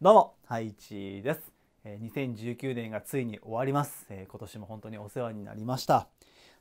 どうも、ハイチです。2019年がついに終わります。今年も本当にお世話になりました。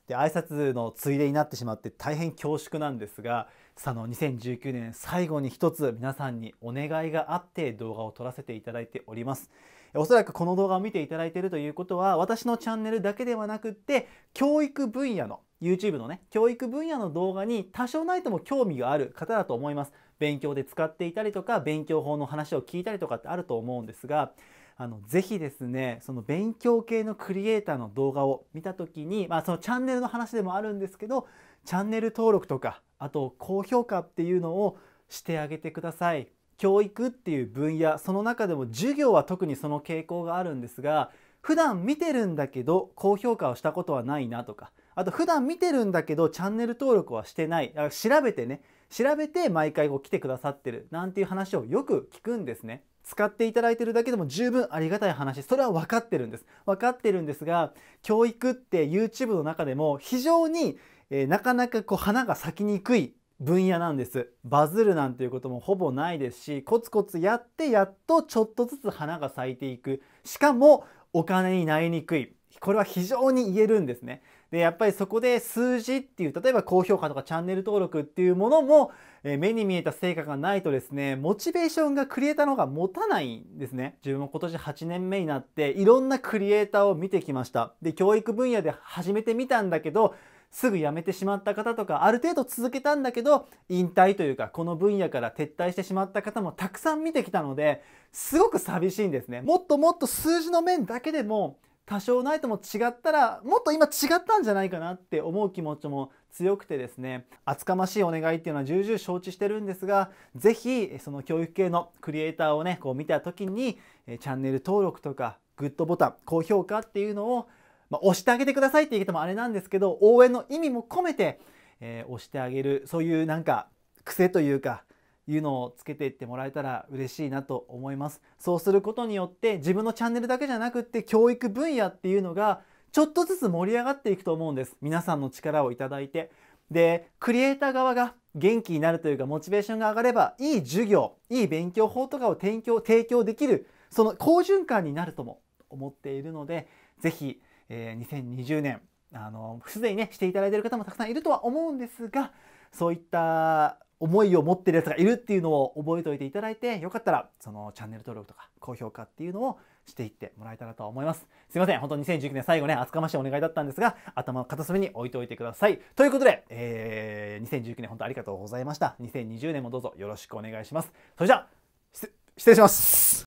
で、挨拶のついでになってしまって大変恐縮なんですが、その2019年最後に一つ皆さんにお願いがあって動画を撮らせていただいております。おそらくこの動画を見ていただいているということは、私のチャンネルだけではなくって、教育分野の YouTube のね、教育分野の動画に多少ないとも興味がある方だと思います。勉強で使っていたりとか勉強法の話を聞いたりとかってあると思うんですがあのぜひですねその勉強系のクリエイターの動画を見た時に、まあ、そのチャンネルの話でもあるんですけどチャンネル登録とかあと高評価っていうのをしてあげてください。教育っていう分野その中でも授業は特にその傾向があるんですが普段見てるんだけど高評価をしたことはないなとかあと普段見てるんだけどチャンネル登録はしてない調べてね調べて毎回こう来てくださってるなんていう話をよく聞くんですね。使っていただいてるだけでも十分ありがたい話それは分かってるんです分かってるんですが教育って YouTube の中でも非常に、えー、なかなかこう花が咲きにくい分野なんですバズるなんていうこともほぼないですしコツコツやってやっとちょっとずつ花が咲いていくしかもお金になりにくいこれは非常に言えるんですね。でやっぱりそこで数字っていう例えば高評価とかチャンネル登録っていうものも、え目に見えた成果がないとですねモチベーションがクリエイターの方が持たないんですね。自分も今年8年目になっていろんなクリエイターを見てきました。で教育分野で始めてみたんだけどすぐ辞めてしまった方とかある程度続けたんだけど引退というかこの分野から撤退してしまった方もたくさん見てきたのですごく寂しいんですねもっともっと数字の面だけでも多少ないとも違ったらもっと今違ったんじゃないかなって思う気持ちも強くてですね厚かましいお願いっていうのは重々承知してるんですが是非その教育系のクリエイターをねこう見た時にチャンネル登録とかグッドボタン高評価っていうのを、まあ、押してあげてくださいって言ってもあれなんですけど応援の意味も込めて、えー、押してあげるそういうなんか癖というかいうのをつけていってもらえたら嬉しいなと思いますそうすることによって自分のチャンネルだけじゃなくって教育分野っていうのがちょっとずつ盛り上がっていくと思うんです皆さんの力をいただいてでクリエイター側が元気になるというかモチベーションが上がればいい授業いい勉強法とかを提供提供できるその好循環になるとも思っているので是非、えー、2020年あのすでにねしていただいている方もたくさんいるとは思うんですがそういった思いを持ってるやつがいるっていうのを覚えておいていただいてよかったらそのチャンネル登録とか高評価っていうのをしていってもらえたらと思いますすいません本当に2019年最後ね厚かましいお願いだったんですが頭の片隅に置いておいてくださいということで、えー、2019年本当ありがとうございました2020年もどうぞよろしくお願いしますそれじゃあ失礼します